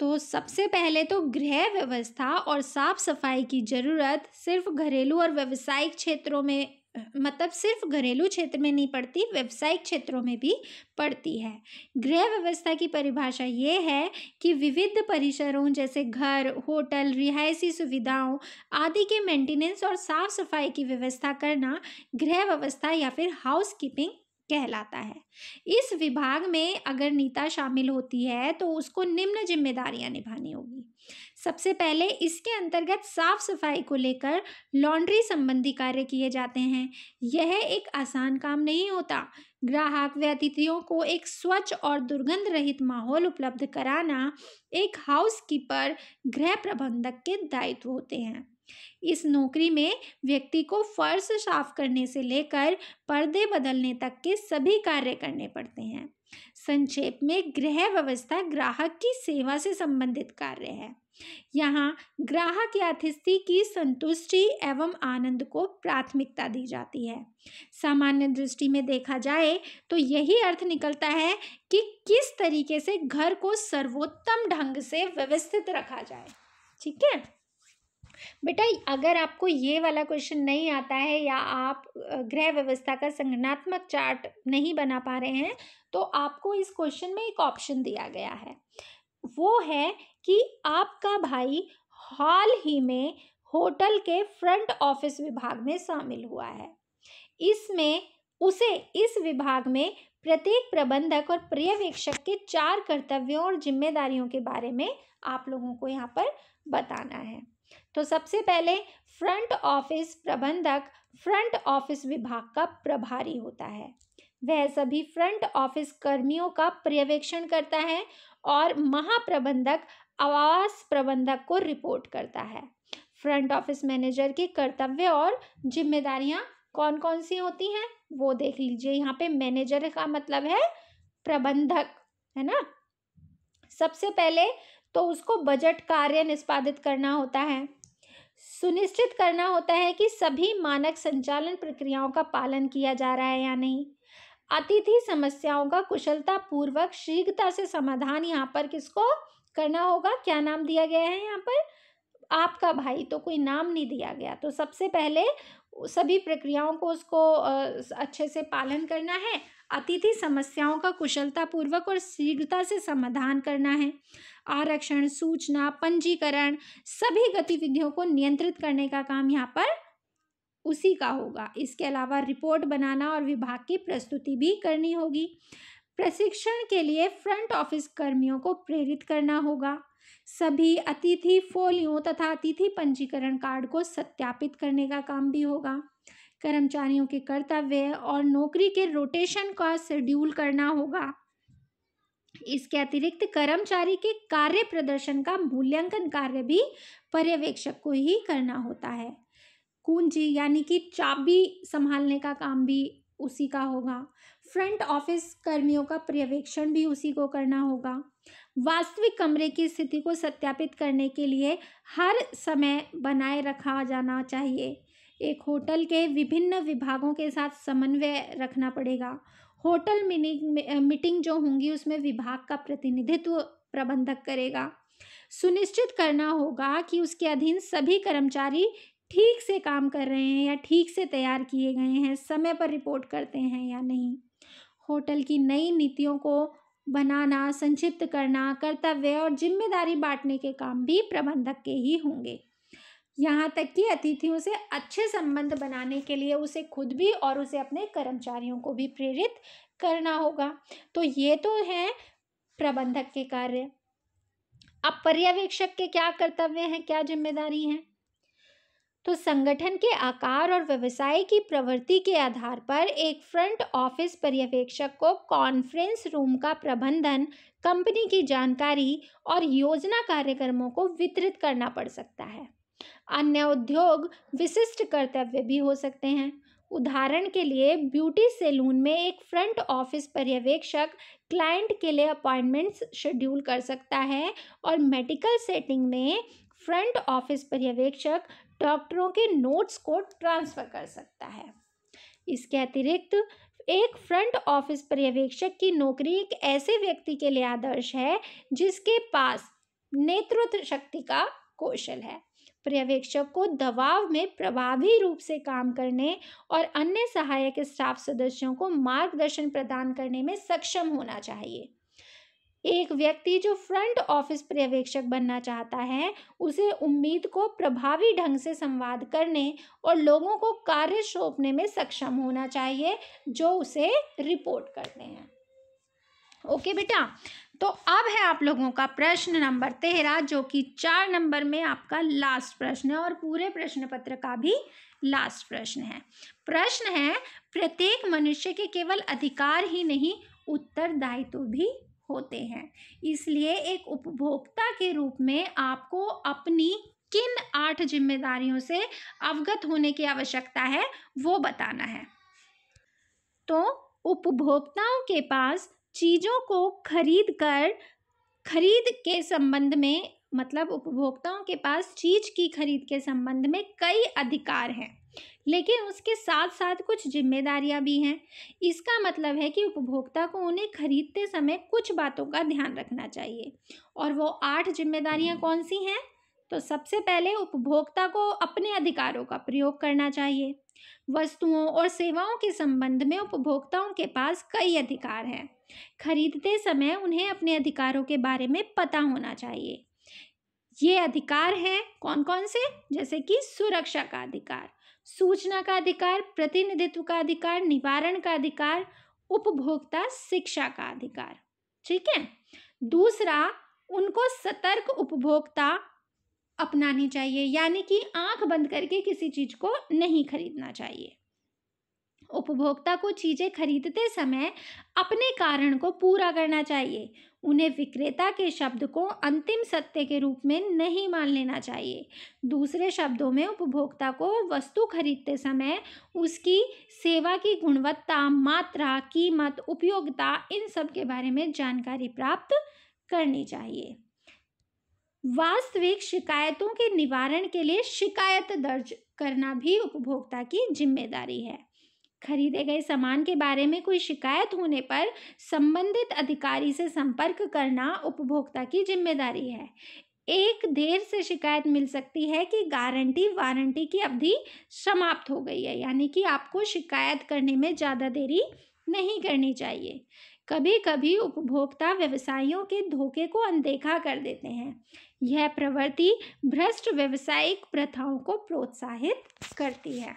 तो सबसे पहले तो गृह व्यवस्था और साफ सफाई की ज़रूरत सिर्फ घरेलू और व्यावसायिक क्षेत्रों में मतलब सिर्फ घरेलू क्षेत्र में नहीं पड़ती व्यावसायिक क्षेत्रों में भी पड़ती है गृह व्यवस्था की परिभाषा ये है कि विविध परिसरों जैसे घर होटल रिहायशी सुविधाओं आदि के मेंटेनेंस और साफ सफाई की व्यवस्था करना गृह व्यवस्था या फिर हाउस कीपिंग कहलाता है इस विभाग में अगर नीता शामिल होती है तो उसको निम्न जिम्मेदारियां निभानी होगी सबसे पहले इसके अंतर्गत साफ सफाई को लेकर लॉन्ड्री संबंधी कार्य किए जाते हैं यह एक आसान काम नहीं होता ग्राहक व अतिथियों को एक स्वच्छ और दुर्गंध रहित माहौल उपलब्ध कराना एक हाउसकीपर गृह प्रबंधक के दायित्व होते हैं इस नौकरी में व्यक्ति को फर्श साफ करने से लेकर पर्दे बदलने तक के सभी कार्य करने पड़ते हैं संक्षेप में गृह व्यवस्था ग्राहक की सेवा से संबंधित कार्य है यहाँ ग्राहक या अतिथि की संतुष्टि एवं आनंद को प्राथमिकता दी जाती है सामान्य दृष्टि में देखा जाए तो यही अर्थ निकलता है कि किस तरीके से घर को सर्वोत्तम ढंग से व्यवस्थित रखा जाए ठीक है बेटा अगर आपको ये वाला क्वेश्चन नहीं आता है या आप ग्रह व्यवस्था का संगठनात्मक चार्ट नहीं बना पा रहे हैं तो आपको इस क्वेश्चन में एक ऑप्शन दिया गया है वो है कि आपका भाई हाल ही में होटल के फ्रंट ऑफिस विभाग में शामिल हुआ है इसमें उसे इस विभाग में प्रत्येक प्रबंधक और पर्यवेक्षक के चार कर्तव्यों और जिम्मेदारियों के बारे में आप लोगों को यहाँ पर बताना है तो सबसे पहले फ्रंट ऑफिस प्रबंधक फ्रंट ऑफिस विभाग का प्रभारी होता है वह सभी फ्रंट ऑफिस कर्मियों का पर्यवेक्षण करता है और महाप्रबंधक आवास प्रबंधक को रिपोर्ट करता है फ्रंट ऑफिस मैनेजर के कर्तव्य और जिम्मेदारियां कौन कौन सी होती हैं वो देख लीजिए यहाँ पे मैनेजर का मतलब है प्रबंधक है ना सबसे पहले तो उसको बजट कार्य निष्पादित करना होता है सुनिश्चित करना होता है कि सभी मानक संचालन प्रक्रियाओं का पालन किया जा रहा है या नहीं अतिथि समस्याओं का कुशलतापूर्वक शीघ्रता से समाधान यहाँ पर किसको करना होगा क्या नाम दिया गया है यहाँ पर आपका भाई तो कोई नाम नहीं दिया गया तो सबसे पहले सभी प्रक्रियाओं को उसको अच्छे से पालन करना है अतिथि समस्याओं का कुशलतापूर्वक और शीघ्रता से समाधान करना है आरक्षण सूचना पंजीकरण सभी गतिविधियों को नियंत्रित करने का काम यहाँ पर उसी का होगा इसके अलावा रिपोर्ट बनाना और विभाग की प्रस्तुति भी करनी होगी प्रशिक्षण के लिए फ्रंट ऑफिस कर्मियों को प्रेरित करना होगा सभी अतिथि फोलियों तथा अतिथि पंजीकरण कार्ड को सत्यापित करने का काम भी होगा कर्मचारियों के कर्तव्य और नौकरी के रोटेशन का शेड्यूल करना होगा इसके अतिरिक्त कर्मचारी के कार्य प्रदर्शन का मूल्यांकन कार्य भी पर्यवेक्षक को ही करना होता है कुंजी यानी कि चाबी संभालने का काम भी उसी का होगा फ्रंट ऑफिस कर्मियों का पर्यवेक्षण भी उसी को करना होगा वास्तविक कमरे की स्थिति को सत्यापित करने के लिए हर समय बनाए रखा जाना चाहिए एक होटल के विभिन्न विभागों के साथ समन्वय रखना पड़ेगा होटल मीटिंग जो होंगी उसमें विभाग का प्रतिनिधित्व प्रबंधक करेगा सुनिश्चित करना होगा कि उसके अधीन सभी कर्मचारी ठीक से काम कर रहे हैं या ठीक से तैयार किए गए हैं समय पर रिपोर्ट करते हैं या नहीं होटल की नई नीतियों को बनाना संक्षिप्त करना कर्तव्य और जिम्मेदारी बांटने के काम भी प्रबंधक के ही होंगे यहाँ तक कि अतिथियों से अच्छे संबंध बनाने के लिए उसे खुद भी और उसे अपने कर्मचारियों को भी प्रेरित करना होगा तो ये तो है प्रबंधक के कार्य अब पर्यवेक्षक के क्या कर्तव्य हैं क्या जिम्मेदारी है तो संगठन के आकार और व्यवसाय की प्रवृत्ति के आधार पर एक फ्रंट ऑफिस पर्यवेक्षक को कॉन्फ्रेंस रूम का प्रबंधन कंपनी की जानकारी और योजना कार्यक्रमों को वितरित करना पड़ सकता है अन्य उद्योग विशिष्ट कर्तव्य भी हो सकते हैं उदाहरण के लिए ब्यूटी सैलून में एक फ्रंट ऑफिस पर्यवेक्षक क्लाइंट के लिए अपॉइंटमेंट्स शेड्यूल कर सकता है और मेडिकल सेटिंग में फ्रंट ऑफिस पर्यवेक्षक डॉक्टरों के नोट्स को ट्रांसफ़र कर सकता है इसके अतिरिक्त एक फ्रंट ऑफिस पर्यवेक्षक की नौकरी एक ऐसे व्यक्ति के लिए आदर्श है जिसके पास नेतृत्व शक्ति का कौशल है पर्यवेक्षक को दबाव में प्रभावी रूप से काम करने और अन्य सहायक स्टाफ सदस्यों को मार्गदर्शन प्रदान करने में सक्षम होना चाहिए एक व्यक्ति जो फ्रंट ऑफिस पर्यवेक्षक बनना चाहता है उसे उम्मीद को प्रभावी ढंग से संवाद करने और लोगों को कार्य सौंपने में सक्षम होना चाहिए जो उसे रिपोर्ट करते हैं ओके बेटा तो अब है आप लोगों का प्रश्न नंबर तेरह जो कि चार नंबर में आपका लास्ट प्रश्न है और पूरे प्रश्न पत्र का भी लास्ट प्रश्न है प्रश्न है प्रत्येक मनुष्य के केवल अधिकार ही नहीं उत्तरदायित्व तो भी होते हैं इसलिए एक उपभोक्ता के रूप में आपको अपनी किन आठ जिम्मेदारियों से अवगत होने की आवश्यकता है वो बताना है तो उपभोक्ताओं के पास चीज़ों को खरीद कर खरीद के संबंध में मतलब उपभोक्ताओं के पास चीज़ की खरीद के संबंध में कई अधिकार हैं लेकिन उसके साथ साथ कुछ जिम्मेदारियां भी हैं इसका मतलब है कि उपभोक्ता को उन्हें खरीदते समय कुछ बातों का ध्यान रखना चाहिए और वो आठ जिम्मेदारियां कौन सी हैं तो सबसे पहले उपभोक्ता को अपने अधिकारों का प्रयोग करना चाहिए वस्तुओं और सेवाओं के संबंध में उपभोक्ताओं के पास कई अधिकार हैं खरीदते समय उन्हें अपने अधिकारों के बारे में पता होना चाहिए ये अधिकार हैं कौन कौन से जैसे कि सुरक्षा का अधिकार सूचना का अधिकार प्रतिनिधित्व का अधिकार निवारण का अधिकार उपभोक्ता शिक्षा का अधिकार ठीक है दूसरा उनको सतर्क उपभोक्ता अपनानी चाहिए यानी कि आंख बंद करके किसी चीज़ को नहीं खरीदना चाहिए उपभोक्ता को चीज़ें खरीदते समय अपने कारण को पूरा करना चाहिए उन्हें विक्रेता के शब्द को अंतिम सत्य के रूप में नहीं मान लेना चाहिए दूसरे शब्दों में उपभोक्ता को वस्तु खरीदते समय उसकी सेवा की गुणवत्ता मात्रा कीमत उपयोगिता इन सब के बारे में जानकारी प्राप्त करनी चाहिए वास्तविक शिकायतों के निवारण के लिए शिकायत दर्ज करना भी उपभोक्ता की जिम्मेदारी है खरीदे गए सामान के बारे में कोई शिकायत होने पर संबंधित अधिकारी से संपर्क करना उपभोक्ता की जिम्मेदारी है एक देर से शिकायत मिल सकती है कि गारंटी वारंटी की अवधि समाप्त हो गई है यानी कि आपको शिकायत करने में ज़्यादा देरी नहीं करनी चाहिए कभी कभी उपभोक्ता व्यवसायियों के धोखे को अनदेखा कर देते हैं यह प्रवृत्ति भ्रष्ट व्यवसायिक प्रथाओं को प्रोत्साहित करती है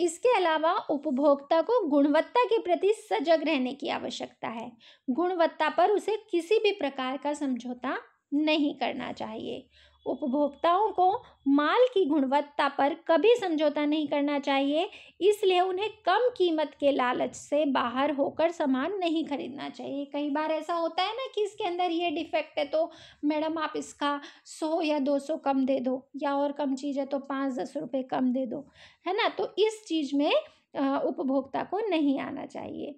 इसके अलावा उपभोक्ता को गुणवत्ता के प्रति सजग रहने की आवश्यकता है गुणवत्ता पर उसे किसी भी प्रकार का समझौता नहीं करना चाहिए उपभोक्ताओं को माल की गुणवत्ता पर कभी समझौता नहीं करना चाहिए इसलिए उन्हें कम कीमत के लालच से बाहर होकर सामान नहीं खरीदना चाहिए कई बार ऐसा होता है ना कि इसके अंदर ये डिफेक्ट है तो मैडम आप इसका सौ या दो सौ कम दे दो या और कम चीज़ है तो पाँच दस रुपये कम दे दो है ना तो इस चीज़ में उपभोक्ता को नहीं आना चाहिए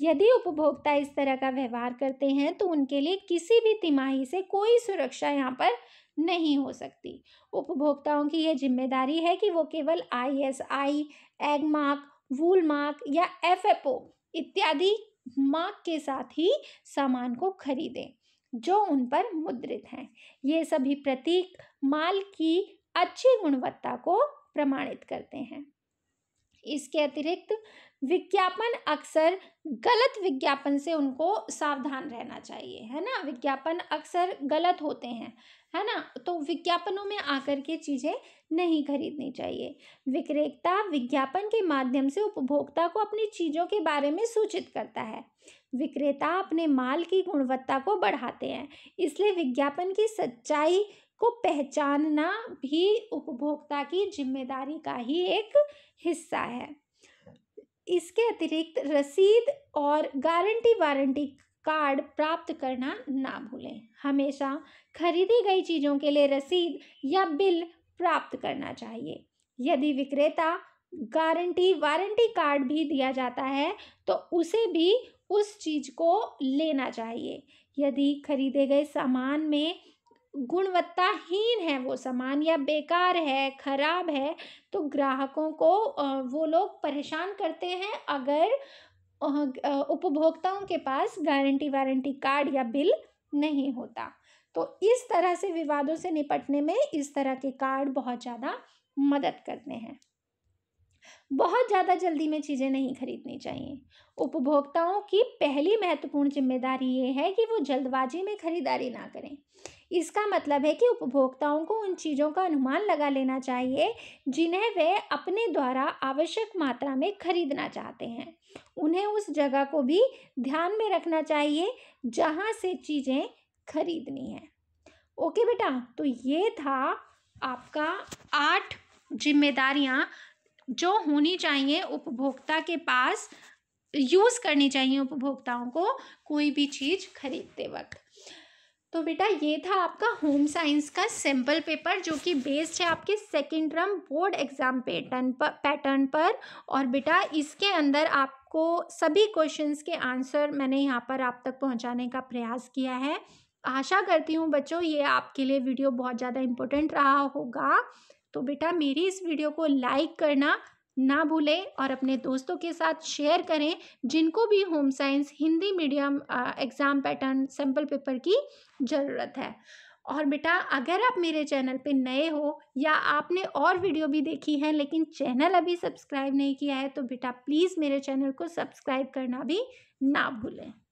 यदि उपभोक्ता इस तरह का व्यवहार करते हैं तो उनके लिए किसी भी तिमाही से कोई सुरक्षा यहाँ पर नहीं हो सकती उपभोक्ताओं की यह जिम्मेदारी है कि वो केवल I S I Agmark wool mark या एफ एफ ओ इत्यादि मार्क के साथ ही सामान को खरीदें जो उन पर मुद्रित हैं ये सभी प्रतीक माल की अच्छी गुणवत्ता को प्रमाणित करते हैं इसके अतिरिक्त विज्ञापन अक्सर गलत विज्ञापन से उनको सावधान रहना चाहिए है ना विज्ञापन अक्सर गलत होते हैं है ना तो विज्ञापनों में आकर के चीज़ें नहीं खरीदनी चाहिए विक्रेता विज्ञापन के माध्यम से उपभोक्ता को अपनी चीज़ों के बारे में सूचित करता है विक्रेता अपने माल की गुणवत्ता को बढ़ाते हैं इसलिए विज्ञापन की सच्चाई को पहचानना भी उपभोक्ता की जिम्मेदारी का ही एक हिस्सा है इसके अतिरिक्त रसीद और गारंटी वारंटी कार्ड प्राप्त करना ना भूलें हमेशा खरीदी गई चीज़ों के लिए रसीद या बिल प्राप्त करना चाहिए यदि विक्रेता गारंटी वारंटी कार्ड भी दिया जाता है तो उसे भी उस चीज़ को लेना चाहिए यदि खरीदे गए सामान में गुणवत्ताहीन है वो सामान या बेकार है ख़राब है तो ग्राहकों को वो लोग परेशान करते हैं अगर उपभोक्ताओं के पास गारंटी वारंटी कार्ड या बिल नहीं होता तो इस तरह से विवादों से निपटने में इस तरह के कार्ड बहुत ज़्यादा मदद करते हैं बहुत ज़्यादा जल्दी में चीज़ें नहीं खरीदनी चाहिए उपभोक्ताओं की पहली महत्वपूर्ण जिम्मेदारी ये है कि वो जल्दबाजी में खरीदारी ना करें इसका मतलब है कि उपभोक्ताओं को उन चीज़ों का अनुमान लगा लेना चाहिए जिन्हें वे अपने द्वारा आवश्यक मात्रा में खरीदना चाहते हैं उन्हें उस जगह को भी ध्यान में रखना चाहिए जहाँ से चीज़ें खरीदनी है ओके बेटा तो ये था आपका आठ जिम्मेदारियाँ जो होनी चाहिए उपभोक्ता के पास यूज़ करनी चाहिए उपभोक्ताओं को कोई भी चीज़ खरीदते वक्त तो बेटा ये था आपका होम साइंस का सिंपल पेपर जो कि बेस्ड है आपके second term board exam pattern पर पैटर्न पर और बेटा इसके अंदर आपको सभी क्वेश्चंस के आंसर मैंने यहाँ पर आप तक पहुँचाने का प्रयास किया है आशा करती हूँ बच्चों ये आपके लिए वीडियो बहुत ज़्यादा इम्पोर्टेंट रहा होगा तो बेटा मेरी इस वीडियो को लाइक करना ना भूलें और अपने दोस्तों के साथ शेयर करें जिनको भी home science Hindi medium exam pattern sample paper की ज़रूरत है और बेटा अगर आप मेरे चैनल पे नए हो या आपने और वीडियो भी देखी हैं लेकिन चैनल अभी सब्सक्राइब नहीं किया है तो बेटा प्लीज़ मेरे चैनल को सब्सक्राइब करना भी ना भूलें